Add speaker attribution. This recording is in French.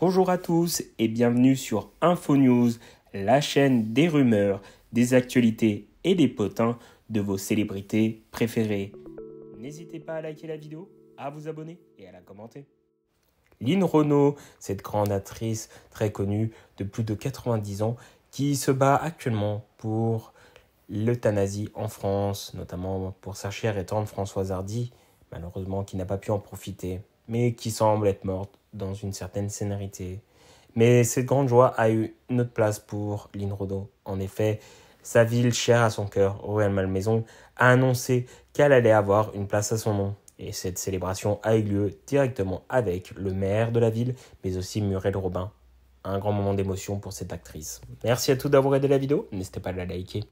Speaker 1: Bonjour à tous et bienvenue sur InfoNews, la chaîne des rumeurs, des actualités et des potins de vos célébrités préférées. N'hésitez pas à liker la vidéo, à vous abonner et à la commenter. Lynn Renault, cette grande actrice très connue de plus de 90 ans, qui se bat actuellement pour l'euthanasie en France, notamment pour sa chère et tendre Françoise Hardy, malheureusement qui n'a pas pu en profiter, mais qui semble être morte dans une certaine scénarité. Mais cette grande joie a eu une autre place pour Lynn Rodo. En effet, sa ville chère à son cœur, Royal Malmaison, a annoncé qu'elle allait avoir une place à son nom. Et cette célébration a eu lieu directement avec le maire de la ville, mais aussi Muriel Robin. Un grand moment d'émotion pour cette actrice.
Speaker 2: Merci à tous d'avoir aidé la vidéo,
Speaker 3: n'hésitez pas à la liker.